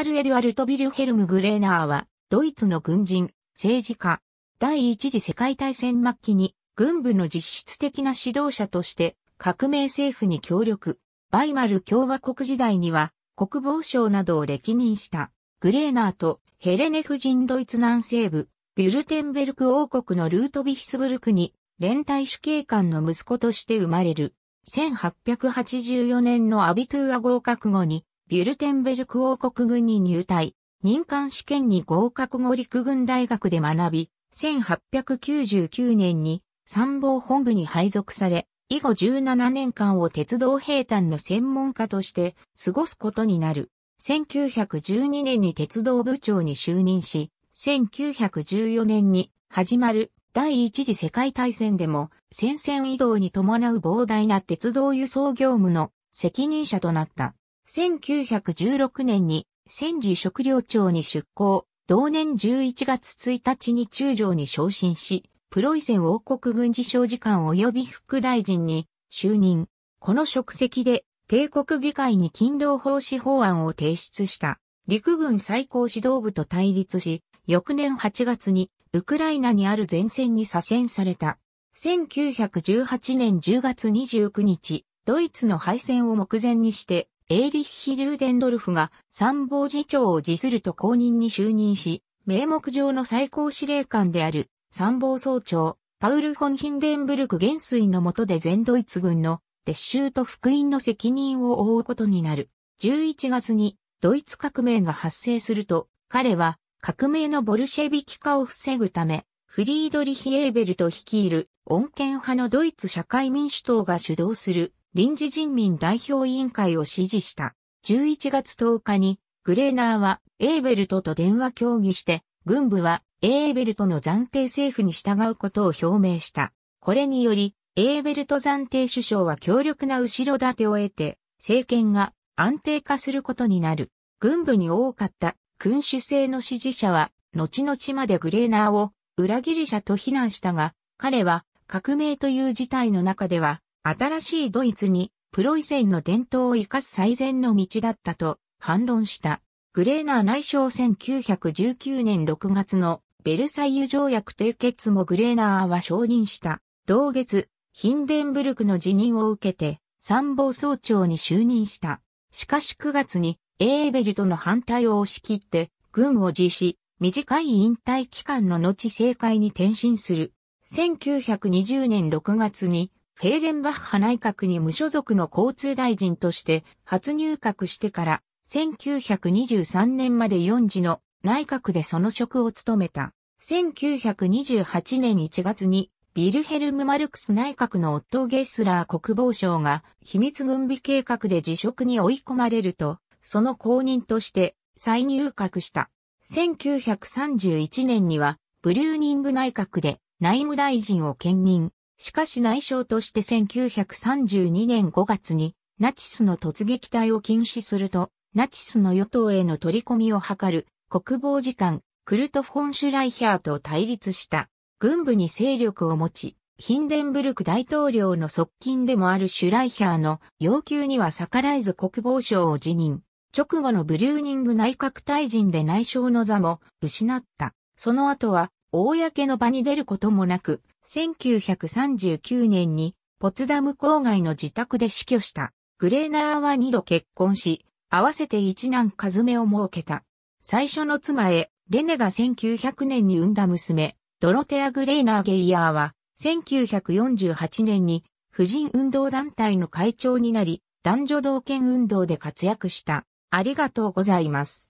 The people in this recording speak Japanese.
アル・エドワアルト・ビルヘルム・グレーナーは、ドイツの軍人、政治家、第一次世界大戦末期に、軍部の実質的な指導者として、革命政府に協力、バイマル共和国時代には、国防省などを歴任した、グレーナーとヘレネ夫人ドイツ南西部、ビュルテンベルク王国のルートビヒスブルクに、連帯主警官の息子として生まれる。1884年のアビトゥーア合格後に、ビュルテンベルク王国軍に入隊、任官試験に合格後陸軍大学で学び、1899年に参謀本部に配属され、以後17年間を鉄道兵団の専門家として過ごすことになる。1912年に鉄道部長に就任し、1914年に始まる第一次世界大戦でも戦線移動に伴う膨大な鉄道輸送業務の責任者となった。1916年に戦時食糧庁に出向、同年11月1日に中将に昇進し、プロイセン王国軍事省次官及び副大臣に就任。この職責で帝国議会に勤労奉仕法案を提出した。陸軍最高指導部と対立し、翌年8月にウクライナにある前線に左遷された。1918年10月29日、ドイツの敗戦を目前にして、エーリッヒ・ルーデンドルフが参謀次長を辞すると公認に就任し、名目上の最高司令官である参謀総長、パウル・フォン・ヒンデンブルク元帥の下で全ドイツ軍の撤収と福音の責任を負うことになる。11月にドイツ革命が発生すると、彼は革命のボルシェビキ化を防ぐため、フリードリヒ・エーベルと率いる穏健派のドイツ社会民主党が主導する臨時人民代表委員会を指示した。11月10日に、グレーナーはエーベルトと電話協議して、軍部はエーベルトの暫定政府に従うことを表明した。これにより、エーベルト暫定首相は強力な後ろ盾を得て、政権が安定化することになる。軍部に多かった君主制の支持者は、後々までグレーナーを裏切り者と非難したが、彼は革命という事態の中では新しいドイツにプロイセンの伝統を生かす最善の道だったと反論した。グレーナー内省1919年6月のベルサイユ条約締結もグレーナーは承認した。同月、ヒンデンブルクの辞任を受けて参謀総長に就任した。しかし9月にエーベルとの反対を押し切って軍を辞し、短い引退期間の後政界に転身する。1920年6月にフェーデンバッハ内閣に無所属の交通大臣として初入閣してから1923年まで4次の内閣でその職を務めた。1928年1月にビルヘルム・マルクス内閣のオットー・ゲスラー国防相が秘密軍備計画で辞職に追い込まれると、その後任として再入閣した。1931年にはブルーニング内閣で内務大臣を兼任。しかし内相として1932年5月にナチスの突撃隊を禁止すると、ナチスの与党への取り込みを図る国防次官クルト・フォン・シュライヒャーと対立した軍部に勢力を持ち、ヒンデンブルク大統領の側近でもあるシュライヒャーの要求には逆らえず国防省を辞任。直後のブリューニング内閣大臣で内相の座も失った。その後は、公の場に出ることもなく、1939年にポツダム郊外の自宅で死去した。グレーナーは二度結婚し、合わせて一男カズメを設けた。最初の妻へ、レネが1900年に産んだ娘、ドロテア・グレーナー・ゲイヤーは、1948年に婦人運動団体の会長になり、男女同権運動で活躍した。ありがとうございます。